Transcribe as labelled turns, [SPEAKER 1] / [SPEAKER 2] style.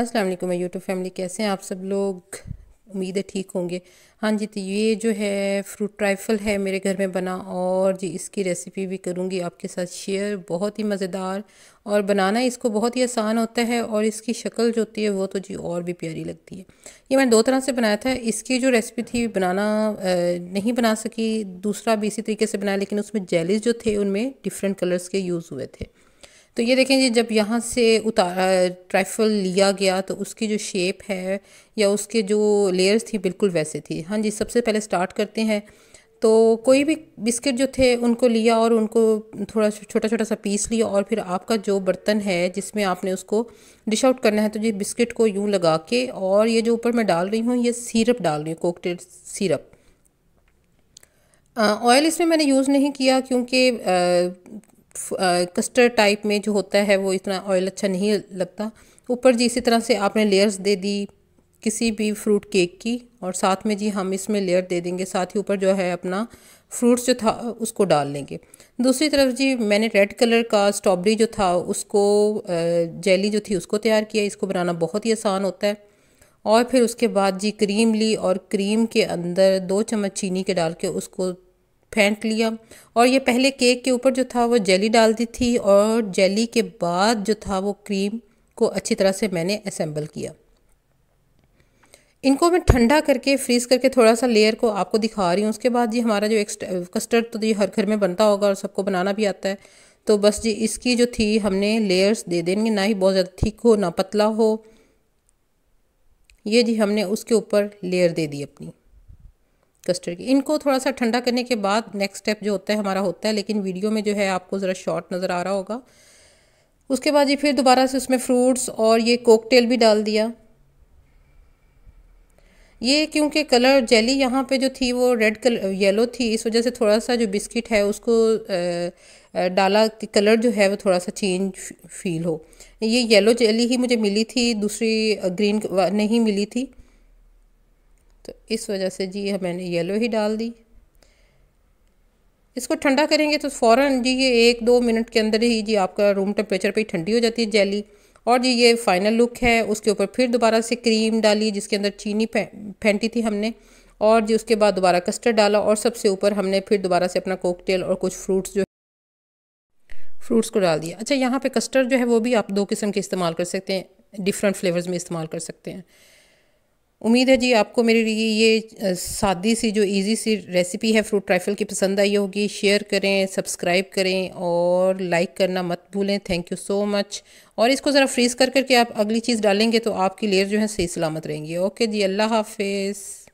[SPEAKER 1] अस्सलाम वालेकुम YouTube family कैसे हैं आप सब लोग उम्मीद है ठीक होंगे हाँ जी तो ये जो है फ्रूट ट्राइफल है मेरे घर में बना और जी इसकी रेसिपी भी करूँगी आपके साथ शेयर बहुत ही मज़ेदार और बनाना इसको बहुत ही आसान होता है और इसकी शक्ल जो होती है वो तो जी और भी प्यारी लगती है ये मैंने दो तरह से बनाया था इसकी जो रेसिपी थी बनाना नहीं बना सकी दूसरा भी इसी तरीके से बनाया लेकिन उसमें जेलिस जो थे उनमें डिफरेंट कलर्स के यूज़ हुए थे तो ये देखें जी जब यहाँ से उतारा ट्राइफल लिया गया तो उसकी जो शेप है या उसके जो लेयर्स थी बिल्कुल वैसे थी हाँ जी सबसे पहले स्टार्ट करते हैं तो कोई भी बिस्किट जो थे उनको लिया और उनको थोड़ा छोटा छोटा सा पीस लिया और फिर आपका जो बर्तन है जिसमें आपने उसको डिश आउट करना है तो ये बिस्किट को यूँ लगा के और ये जो ऊपर मैं डाल रही हूँ ये सीरप डाल रही हूँ कोकटेड सीरप ऑयल इसमें मैंने यूज़ नहीं किया क्योंकि कस्टर्ड टाइप में जो होता है वो इतना ऑयल अच्छा नहीं लगता ऊपर जी इसी तरह से आपने लेयर्स दे दी किसी भी फ्रूट केक की और साथ में जी हम इसमें लेयर दे देंगे साथ ही ऊपर जो है अपना फ्रूट्स जो था उसको डाल लेंगे दूसरी तरफ जी मैंने रेड कलर का स्ट्रॉबेरी जो था उसको जेली जो थी उसको तैयार किया इसको बनाना बहुत ही आसान होता है और फिर उसके बाद जी क्रीम ली और क्रीम के अंदर दो चम्मच चीनी के डाल के उसको फेंट लिया और ये पहले केक के ऊपर जो था वो जेली डाल दी थी और जेली के बाद जो था वो क्रीम को अच्छी तरह से मैंने असेंबल किया इनको मैं ठंडा करके फ्रीज़ करके थोड़ा सा लेयर को आपको दिखा रही हूँ उसके बाद ये हमारा जो कस्टर्ड तो ये हर घर में बनता होगा और सबको बनाना भी आता है तो बस जी इसकी जो थी हमने लेयर्स दे देंगे ना ही बहुत ज़्यादा थिक हो ना पतला हो ये जी हमने उसके ऊपर लेयर दे दी अपनी कस्टर्ड की इनको थोड़ा सा ठंडा करने के बाद नेक्स्ट स्टेप जो होता है हमारा होता है लेकिन वीडियो में जो है आपको ज़रा शॉर्ट नज़र आ रहा होगा उसके बाद ये फिर दोबारा से उसमें फ्रूट्स और ये कोकटेल भी डाल दिया ये क्योंकि कलर जेली यहाँ पे जो थी वो रेड कलर येलो थी इस वजह से थोड़ा सा जो बिस्किट है उसको डाला कि कलर जो है वो थोड़ा सा चेंज फील हो ये येलो जेली ही मुझे मिली थी दूसरी ग्रीन नहीं मिली थी तो इस वजह से जी मैंने येलो ही डाल दी इसको ठंडा करेंगे तो फ़ौर जी ये एक दो मिनट के अंदर ही जी आपका रूम टेम्परेचर पे ही ठंडी हो जाती है जेली और जी ये फाइनल लुक है उसके ऊपर फिर दोबारा से क्रीम डाली जिसके अंदर चीनी फेंटी थी हमने और जी उसके बाद दोबारा कस्टर्ड डाला और सबसे ऊपर हमने फिर दोबारा से अपना कोकटेल और कुछ फ्रूट्स जो फ्रूट्स को डाल दिया अच्छा यहाँ पे कस्टर्ड जो है वो भी आप दो किस्म के इस्तेमाल कर सकते हैं डिफरेंट फ्लेवर्स में इस्तेमाल कर सकते हैं उम्मीद है जी आपको मेरे लिए ये सादी सी जो इजी सी रेसिपी है फ्रूट ट्राइफल की पसंद आई होगी शेयर करें सब्सक्राइब करें और लाइक करना मत भूलें थैंक यू सो मच और इसको ज़रा फ्रीज़ कर करके आप अगली चीज़ डालेंगे तो आपकी लेयर जो है सही सलामत रहेंगी ओके जी अल्लाह हाफिज़